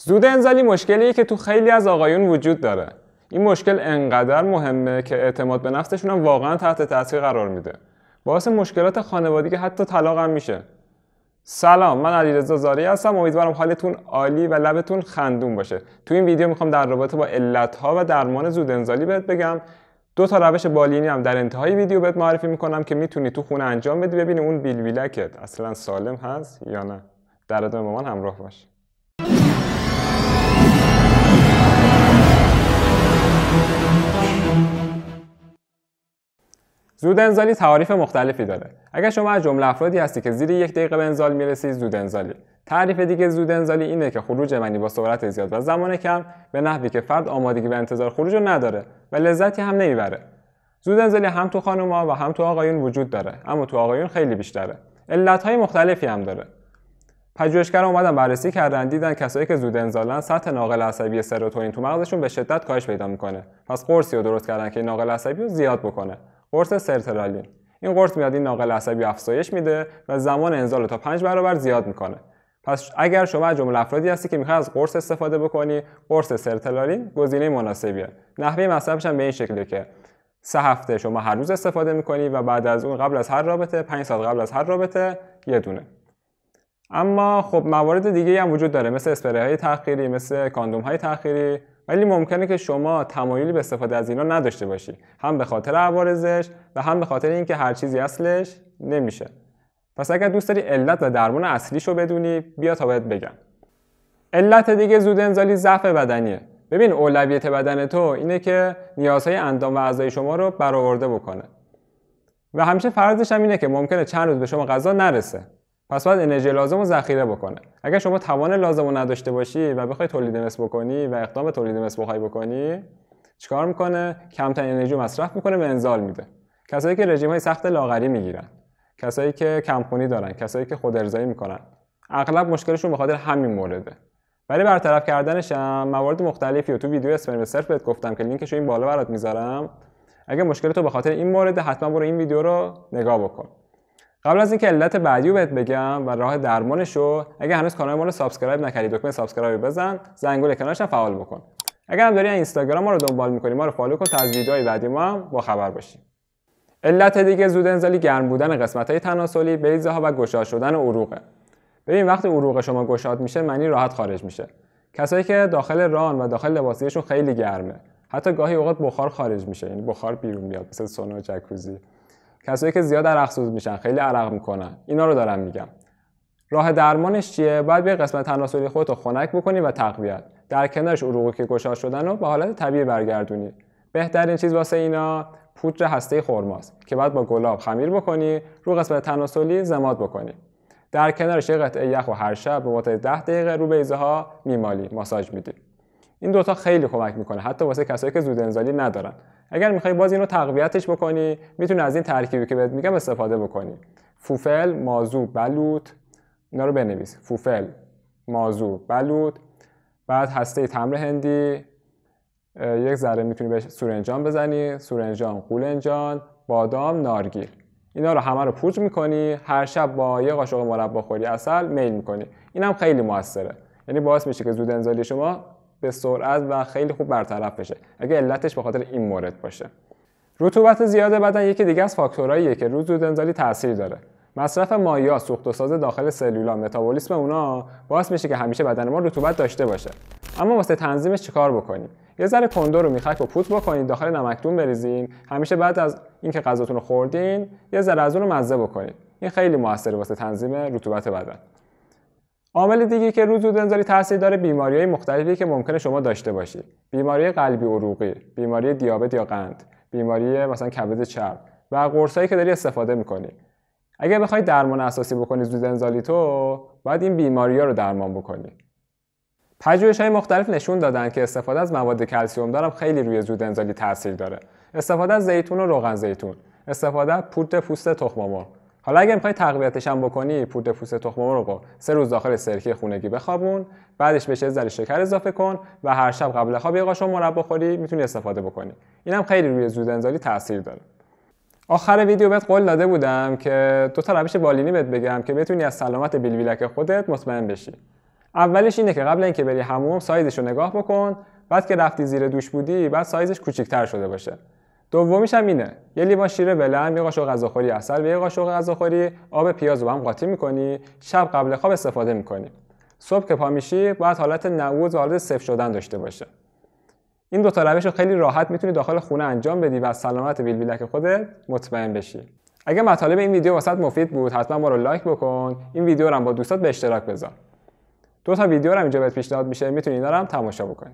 زود انزالی مشکلیه که تو خیلی از آقایون وجود داره این مشکل انقدر مهمه که اعتماد به نفسشون واقعا تحت تاثیر قرار میده باعث مشکلات خانوادگی حتی طلاق میشه سلام من علیرضا زاری هستم امیدوارم حالتون عالی و لبتون خندون باشه تو این ویدیو میخوام در رابطه با علتها و درمان زود انزالی بهت بگم دو تا روش بالینی هم در انتهای ویدیو بهت معرفی میکنم که میتونی تو خونه انجام بدی ببینی اون بیلویلکت اصلا سالم هست یا نه در ادامه همراه باشه زود انزالی تعاریف مختلفی داره اگر شما از جمله افرادی هستی که زیر یک دقیقه به انزال میرسی زود انزالی تعریف دیگه زود انزالی اینه که خروج منی با سرعت زیاد و زمان کم به نحوی که فرد آمادگی و انتظار خروج رو نداره و لذتی هم نمیبره زود انزالی هم تو خانوما و هم تو آقایون وجود داره اما تو آقایون خیلی بیشتره علتهای مختلفی هم داره پژوهشگران اومدن بررسی کردن دیدن کسایی که زود انزالن سطح ناقل عصبی سروتونین تو مغزشون به شدت کاهش پیدا میکنه پس قرصی رو درست کردن که ناقل عصبی رو زیاد بکنه قرص سرترالین این قرص میاد این ناقل عصبی افزایش میده و زمان انزال تا 5 برابر زیاد میکنه پس اگر شما از جمله افرادی هستی که میخوای از قرص استفاده بکنی قرص سرترالین، گزینه مناسبیه نحوه مصرفش هم به این شکله که سه هفته شما هر روز استفاده میکنی و بعد از اون قبل از هر رابطه 5 ساعت قبل از هر رابطه یه دونه اما خب موارد دیگه هم وجود داره مثل اسپری های تخیری مثل کاندوم های ولی ممکنه که شما تمایلی به استفاده از اینا نداشته باشی هم به خاطر عوارضش و هم به خاطر اینکه هر چیزی اصلش نمیشه پس اگر دوست داری علت و درمان اصلیشو بدونی بیا تا بهت بگم علت دیگه زود انزالی ضعف بدنیه ببین اولویت بدن تو اینه که نیازهای اندام و اعضای شما رو برآورده بکنه و همیشه فرضش هم اینه که ممکنه چند روز به شما غذا نرسه پس باید انرژی لازم رو ذخیره بکنه اگر شما توان لازم رو نداشته باشی و بخوای تولید مس بکنی و اقدام به تولید مثل بخوای بکنی چیکار میکنه کمترین انرژی مصرف میکنه و انزال میده کسایی که رژیم های سخت لاغری میگیرن کسایی که کمخونی دارن کسایی که خود ارزایی میکنن اغلب مشکلشون بخاطر همین مورده برای برطرف کردنش هم موارد مختلفی و تو ویدیو اسپرم صرف بهت گفتم که لینکشو این بالا برات میذارم اگه مشکل تو به خاطر این مورد حتما برو این ویدیو رو نگاه بکن قبل از اینکه علت بعدی رو بهت بگم و راه درمانش رو اگه هنوز کانال ما رو سابسکرایب نکردی دکمه سابسکرایب بزن زنگوله کنارش فعال بکن اگر هم داری اینستاگرام ما رو دنبال میکنی ما رو فالو کن تا از ویدیوهای بعدی ما هم با خبر باشی علت دیگه زود انزالی گرم بودن قسمت های تناسلی بریزه ها و گشاد شدن عروقه ببین وقتی عروق شما گشاد میشه معنی راحت خارج میشه کسایی که داخل ران و داخل لباسیشون خیلی گرمه حتی گاهی اوقات بخار خارج میشه یعنی بخار بیرون میاد مثل سونا جکوزی کسایی که زیاد عرق سوز میشن خیلی عرق میکنن اینا رو دارم میگم راه درمانش چیه باید به قسمت تناسلی خودتو رو خنک بکنی و تقویت در کنارش عروقی که گشاد شدن رو به حالت طبیعی برگردونی بهترین چیز واسه اینا پودر هسته خرماست که بعد با گلاب خمیر بکنی رو قسمت تناسلی زماد بکنی در کنارش یه قطعه یخ و هر شب به مدت 10 دقیقه رو بیزه ها میمالی ماساژ میدی این دوتا خیلی کمک میکنه حتی واسه کسایی که زود انزالی ندارن اگر میخوای باز این رو تقویتش بکنی میتونی از این ترکیبی که بهت میگم استفاده بکنی فوفل مازو بلوط اینا رو بنویس فوفل مازو بلوط بعد هسته تمر هندی یک ذره میتونی بهش سورنجان بزنی سورنجان قولنجان بادام نارگیل اینا رو همه رو پوچ میکنی هر شب با یه قاشق مربا خوری اصل میل میکنی اینم خیلی موثره یعنی باعث میشه که زود انزالی شما به سرعت و خیلی خوب برطرف بشه اگه علتش به خاطر این مورد باشه رطوبت زیاد بدن یکی دیگه از فاکتورهاییه که روز انزالی تاثیر داره مصرف مایا سوخت و ساز داخل سلولا متابولیسم اونا باعث میشه که همیشه بدن ما رطوبت داشته باشه اما واسه تنظیمش چیکار بکنیم یه ذره کندر رو میخک و پوت بکنید داخل نمکدون بریزین همیشه بعد از اینکه غذاتون رو خوردین یه ذره از اون رو مزه بکنید این خیلی موثره واسه تنظیم رطوبت بدن عامل دیگه که روز انزالی تاثیر داره بیماری های مختلفی که ممکنه شما داشته باشید بیماری قلبی عروقی بیماری دیابت یا قند بیماری مثلا کبد چرب و قرصایی که داری استفاده میکنی اگر بخوای درمان اساسی بکنی زودنزالی تو باید این بیماری ها رو درمان بکنی پژوهش های مختلف نشون دادن که استفاده از مواد کلسیوم دارم خیلی روی زود انزالی تاثیر داره استفاده از زیتون و روغن زیتون استفاده از پودر پوست تخم مرغ حالا اگه میخوای تقویتش هم بکنی پودر پوست تخم مرغ رو سه روز داخل سرکه خونگی بخوابون بعدش بهش یه ذره شکر اضافه کن و هر شب قبل خواب یه قاشق مربا بخوری میتونی استفاده بکنی اینم خیلی روی زود انزالی تاثیر داره آخر ویدیو بهت قول داده بودم که دو تا روش بالینی بهت بگم که بتونی از سلامت بیلویلک خودت مطمئن بشی اولش اینه که قبل اینکه بری حموم سایزش رو نگاه بکن بعد که رفتی زیر دوش بودی بعد سایزش کوچیک‌تر شده باشه دومیش هم اینه یه لیوان شیر ولرم یه قاشق غذاخوری اصل به یه قاشق غذاخوری آب پیاز رو هم قاطی میکنی شب قبل خواب استفاده میکنی صبح که پا میشی باید حالت نعوز و حالت صفر شدن داشته باشه این دو تا روش رو خیلی راحت میتونی داخل خونه انجام بدی و از سلامت بیلبیلک خودت مطمئن بشی اگه مطالب این ویدیو واسات مفید بود حتما ما رو لایک بکن این ویدیو رو هم با دوستات به اشتراک بذار دو تا ویدیو رو هم اینجا بهت پیشنهاد میشه میتونی اینا تماشا بکنی